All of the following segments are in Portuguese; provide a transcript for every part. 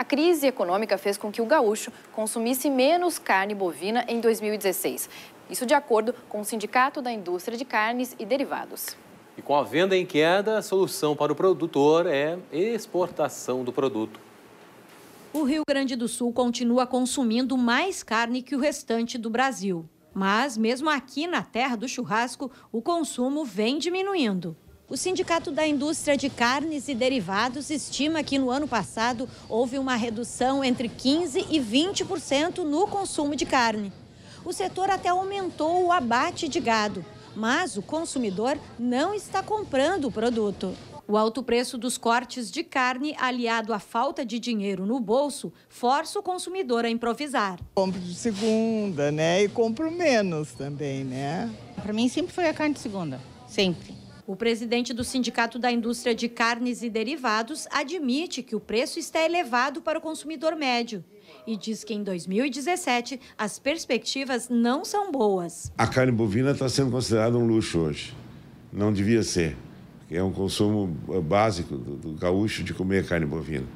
A crise econômica fez com que o gaúcho consumisse menos carne bovina em 2016. Isso de acordo com o Sindicato da Indústria de Carnes e Derivados. E com a venda em queda, a solução para o produtor é exportação do produto. O Rio Grande do Sul continua consumindo mais carne que o restante do Brasil. Mas, mesmo aqui na terra do churrasco, o consumo vem diminuindo. O Sindicato da Indústria de Carnes e Derivados estima que no ano passado houve uma redução entre 15% e 20% no consumo de carne. O setor até aumentou o abate de gado, mas o consumidor não está comprando o produto. O alto preço dos cortes de carne, aliado à falta de dinheiro no bolso, força o consumidor a improvisar. Compro de segunda, né? E compro menos também, né? Para mim sempre foi a carne de segunda, sempre. O presidente do Sindicato da Indústria de Carnes e Derivados admite que o preço está elevado para o consumidor médio e diz que em 2017 as perspectivas não são boas. A carne bovina está sendo considerada um luxo hoje. Não devia ser. É um consumo é, básico do gaúcho de comer carne bovina.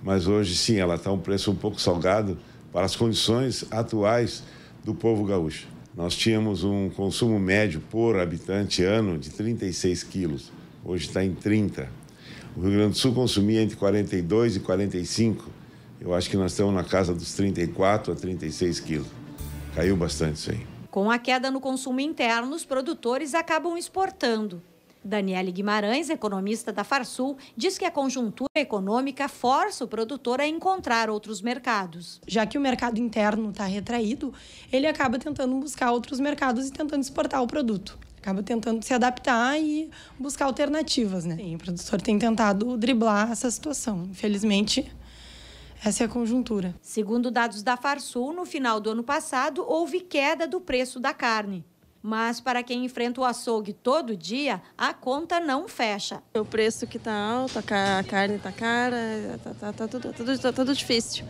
Mas hoje, sim, ela está um preço um pouco salgado para as condições atuais do povo gaúcho. Nós tínhamos um consumo médio por habitante ano de 36 quilos, hoje está em 30. O Rio Grande do Sul consumia entre 42 e 45. Eu acho que nós estamos na casa dos 34 a 36 quilos. Caiu bastante isso aí. Com a queda no consumo interno, os produtores acabam exportando. Daniele Guimarães, economista da Farsul, diz que a conjuntura econômica força o produtor a encontrar outros mercados. Já que o mercado interno está retraído, ele acaba tentando buscar outros mercados e tentando exportar o produto. Acaba tentando se adaptar e buscar alternativas, né? Sim, o produtor tem tentado driblar essa situação. Infelizmente, essa é a conjuntura. Segundo dados da Farsul, no final do ano passado, houve queda do preço da carne. Mas para quem enfrenta o açougue todo dia, a conta não fecha. O preço que está alto, a carne está cara, está tá, tá tudo, tudo, tá tudo difícil.